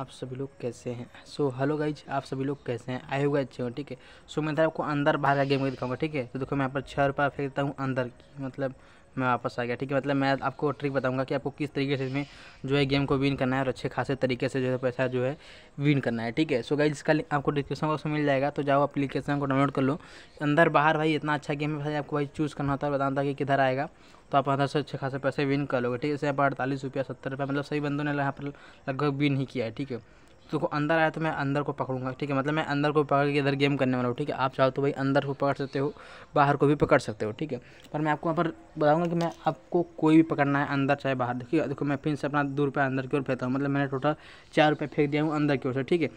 आप सभी लोग कैसे हैं सो हेलो गाइज आप सभी लोग कैसे हैं आए हुए अच्छे हो ठीक है सो मैं आपको अंदर बाहर का गेम को दिखाऊंगा ठीक है तो देखो मैं यहाँ पर छः रुपये फेंक देता हूँ अंदर की मतलब मैं वापस आ गया ठीक है मतलब मैं आपको ट्रिक बताऊंगा कि आपको किस तरीके से इसमें जो है गेम को विन करना है और अच्छे खासे तरीके से जो है पैसा जो है विन करना है ठीक है सो गाइज इसका आपको डिस्क्रिप्शन बॉक्स में मिल जाएगा तो जाओ अपलीकेशन को डाउनलोड कर लो अंदर बाहर भाई इतना अच्छा गेम है भाई आपको भाई चूज़ करना होता है बताना था कि किधर आएगा तो आप अंदर से अच्छे खासे पैसे विन कर लोगे ठीक है इसे यहाँ पर अड़तालीस रुपया सत्तर रुपया मतलब सही बंदों ने यहाँ पर लगभग विन ही किया है ठीक है तो अंदर आया तो मैं अंदर को पकड़ूंगा ठीक है मतलब मैं अंदर को पकड़ के इधर गेम करने वाला हूँ ठीक है आप चाहो तो भाई अंदर को पकड़ सकते हो बाहर को भी पकड़ सकते हो ठीक है पर मैं आपको यहाँ पर बताऊँगा कि मैं आपको कोई भी पकड़ना है अंदर चाहे बाहर देखिए देखो मैं फिर से अपना दो रुपये अंदर की ओर फेंकता हूँ मतलब मैंने टोटल चार रुपये फेंक दिया हूँ अंदर की ओर से ठीक है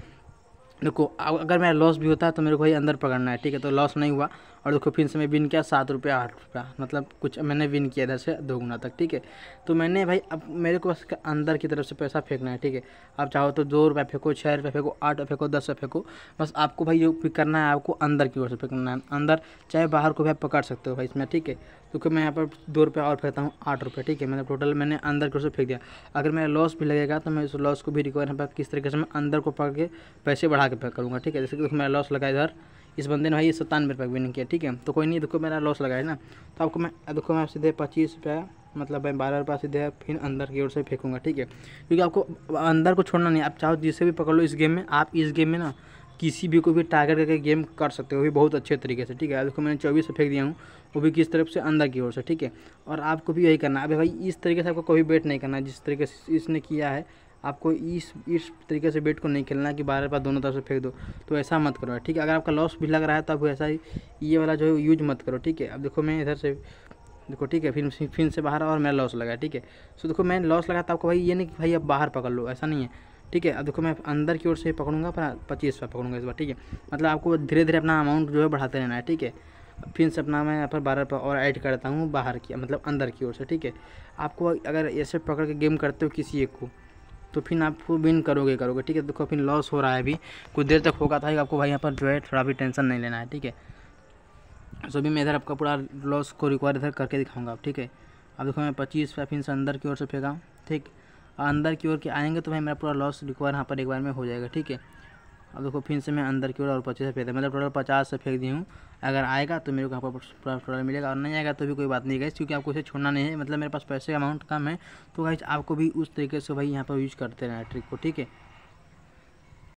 देखो अगर मेरा लॉस भी होता है तो मेरे को भाई अंदर पकड़ना है ठीक है तो लॉस नहीं हुआ और देखो फिर से मैं विन किया सात रुपया आठ रुपया मतलब कुछ मैंने विन किया इधर से दो गुना तक ठीक है तो मैंने भाई अब मेरे को बस अंदर की तरफ से पैसा फेंकना है ठीक है आप चाहो तो दो रुपये फेंको छः रुपये फेंको आठ रुपया फेंको दस रुपये फेंको बस आपको भाई जो पिक करना है आपको अंदर की ओर से फेंकना है अंदर चाहे बाहर को भी आप पकड़ सकते हो भाई इसमें ठीक है क्योंकि तो मैं यहाँ पर दो रुपये और फेंकता हूँ आठ रुपये ठीक है मतलब टोटल मैंने अंदर की ओर से फेंक दिया अगर मेरा लॉस भी लगेगा तो मैं उस लॉस को भी रिकवर यहाँ पर किस तरीके से मैं अंदर को पकड़ के पैसे बढ़ा के पैक करूँगा ठीक है जैसे कि मेरा लॉस लगा इधर इस बंदे ने भाई सत्तानवे रुपये विनिंग किया ठीक है तो कोई नहीं देखो मेरा लॉस लगा है ना तो आपको मैं देखो मैं सीधे पच्चीस रुपया मतलब मैं बारह रुपये सीधे फिर अंदर की ओर से फेंकूंगा ठीक है क्योंकि आपको अंदर को छोड़ना नहीं आप चाहो जिसे भी पकड़ लो इस गेम में आप इस गेम में ना किसी भी को भी टारगेट करके गेम कर सकते हो भी बहुत अच्छे तरीके से ठीक है देखो मैंने चौबीस से फेंक दिया हूँ वो भी किस तरफ से अंदर की ओर से ठीक है और आपको भी यही करना है अभी भाई इस तरीके से आपको कोई वेट नहीं करना है जिस तरीके से इसने किया है आपको इस इस तरीके से बेट को नहीं खेलना है कि बारह बार दोनों तरफ से फेंक दो तो ऐसा मत करो ठीक है अगर आपका लॉस भी लग रहा है तो आप ऐसा ही ये वाला जो है यूज मत करो ठीक है अब देखो मैं इधर से देखो ठीक है फिर फिर से बाहर और मैं लॉस लगा ठीक है सो देखो मैं लॉस लगा तो आपको भाई ये नहीं कि भाई आप बाहर पकड़ लो ऐसा नहीं है ठीक है अब देखो मैं अंदर की ओर से पकड़ूंगा पर पच्चीस रुपये पकड़ूंगा इस बार ठीक है मतलब आपको धीरे धीरे अपना अमाउंट जो है बढ़ाते रहना है ठीक है फिर से अपना मैं यहाँ पर बारह पर और ऐड करता हूँ बाहर की मतलब अंदर की ओर से ठीक है आपको अगर ऐसे पकड़ के गेम करते हो किसी एक को तो फिर आप विन करोगे करोगे ठीक है देखो फिर लॉस हो रहा है अभी कुछ देर तक होगा था आपको भाई यहाँ पर जो है थोड़ा भी टेंशन नहीं लेना है ठीक है सो अभी मैं इधर आपका पूरा लॉस को रिक्वायर इधर करके दिखाऊंगा ठीक है अब देखो मैं पच्चीस या फिर अंदर की ओर से फेंका ठीक अंदर की ओर के आएंगे तो भाई मेरा पूरा लॉस रिक्वायर यहाँ पर एक बार में हो जाएगा ठीक है अब देखो फिर से मैं अंदर की ओर और पच्चीस से फेंक दिया मतलब टोटल पचास से फेंक दी हूँ अगर आएगा तो मेरे को यहाँ पर टोटल मिलेगा और नहीं आएगा तो भी कोई बात नहीं गई क्योंकि आपको इसे छोड़ना नहीं है मतलब मेरे पास पैसे का अमाउंट कम है तो भाई आपको भी उस तरीके से भाई यहाँ पर यूज़ करते रहना ट्रिक को ठीक है